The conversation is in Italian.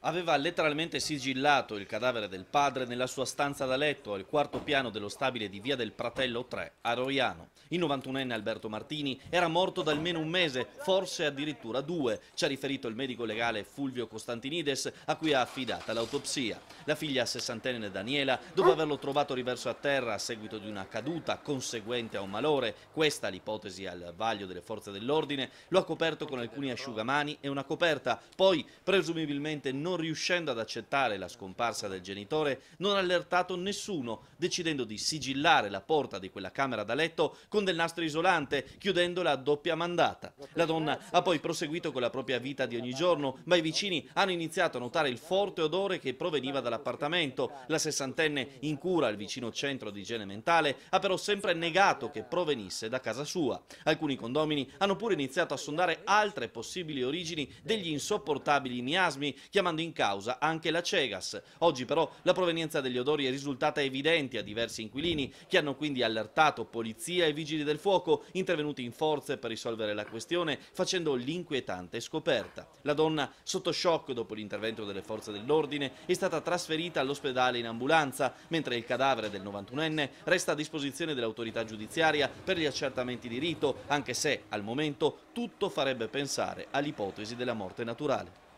aveva letteralmente sigillato il cadavere del padre nella sua stanza da letto al quarto piano dello stabile di Via del Pratello 3 a Roiano. Il 91enne Alberto Martini era morto da almeno un mese, forse addirittura due, ci ha riferito il medico legale Fulvio Costantinides a cui ha affidata l'autopsia. La figlia sessantenne Daniela, dopo averlo trovato riverso a terra a seguito di una caduta conseguente a un malore, questa l'ipotesi al vaglio delle forze dell'ordine, lo ha coperto con alcuni asciugamani e una coperta, poi presumibilmente non non riuscendo ad accettare la scomparsa del genitore, non ha allertato nessuno, decidendo di sigillare la porta di quella camera da letto con del nastro isolante, chiudendola a doppia mandata. La donna ha poi proseguito con la propria vita di ogni giorno, ma i vicini hanno iniziato a notare il forte odore che proveniva dall'appartamento. La sessantenne in cura al vicino centro di igiene mentale ha però sempre negato che provenisse da casa sua. Alcuni condomini hanno pure iniziato a sondare altre possibili origini degli insopportabili miasmi, chiamando sono in causa anche la Cegas. Oggi però la provenienza degli odori è risultata evidente a diversi inquilini che hanno quindi allertato polizia e vigili del fuoco intervenuti in forze per risolvere la questione facendo l'inquietante scoperta. La donna sotto shock dopo l'intervento delle forze dell'ordine è stata trasferita all'ospedale in ambulanza mentre il cadavere del 91enne resta a disposizione dell'autorità giudiziaria per gli accertamenti di rito anche se al momento tutto farebbe pensare all'ipotesi della morte naturale.